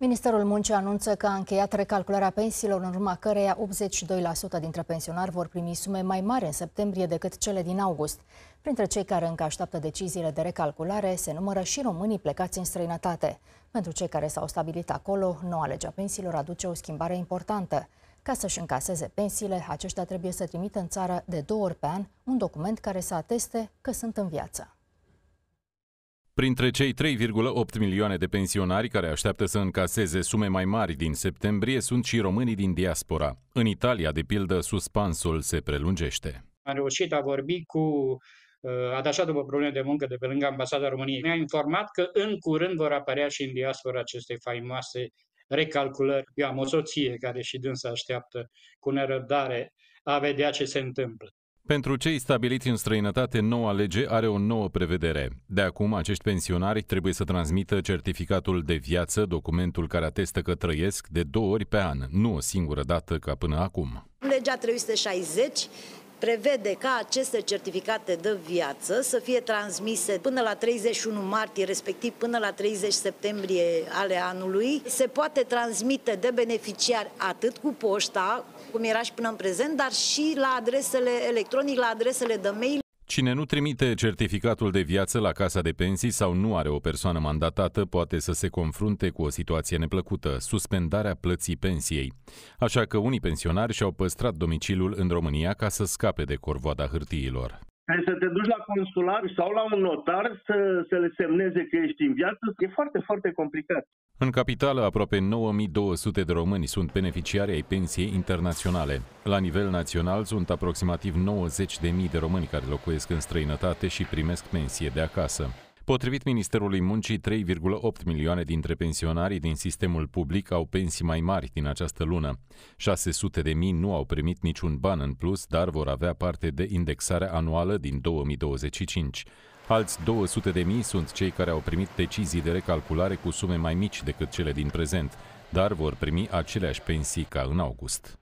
Ministerul Muncii anunță că a încheiat recalcularea pensiilor, în urma căreia 82% dintre pensionari vor primi sume mai mari în septembrie decât cele din august. Printre cei care încă așteaptă deciziile de recalculare se numără și românii plecați în străinătate. Pentru cei care s-au stabilit acolo, noua legea pensiilor aduce o schimbare importantă. Ca să-și încaseze pensiile, aceștia trebuie să trimită în țară de două ori pe an un document care să ateste că sunt în viață. Printre cei 3,8 milioane de pensionari care așteaptă să încaseze sume mai mari din septembrie sunt și românii din diaspora. În Italia, de pildă, suspansul se prelungește. Am reușit a vorbi cu uh, atașat după probleme de muncă de pe lângă Ambasada României. Ne-a informat că în curând vor apărea și în diaspora aceste faimoase recalculări. Eu am o soție care și dânsa așteaptă cu nerăbdare a vedea ce se întâmplă. Pentru cei stabiliți în străinătate, noua lege are o nouă prevedere. De acum, acești pensionari trebuie să transmită certificatul de viață, documentul care atestă că trăiesc, de două ori pe an, nu o singură dată ca până acum. Legea 360 prevede ca aceste certificate de viață să fie transmise până la 31 martie, respectiv până la 30 septembrie ale anului. Se poate transmite de beneficiari atât cu poșta, cum era și până în prezent, dar și la adresele electronice, la adresele de mail. Cine nu trimite certificatul de viață la casa de pensii sau nu are o persoană mandatată poate să se confrunte cu o situație neplăcută, suspendarea plății pensiei. Așa că unii pensionari și-au păstrat domiciliul în România ca să scape de corvoada hârtiilor trebuie să te duci la consular sau la un notar să, să le semneze că ești în viață. E foarte, foarte complicat. În capitală, aproape 9200 de români sunt beneficiari ai pensiei internaționale. La nivel național, sunt aproximativ 90.000 de români care locuiesc în străinătate și primesc pensie de acasă. Potrivit Ministerului Muncii, 3,8 milioane dintre pensionarii din sistemul public au pensii mai mari din această lună. 600 de mii nu au primit niciun ban în plus, dar vor avea parte de indexarea anuală din 2025. Alți 200 de mii sunt cei care au primit decizii de recalculare cu sume mai mici decât cele din prezent, dar vor primi aceleași pensii ca în august.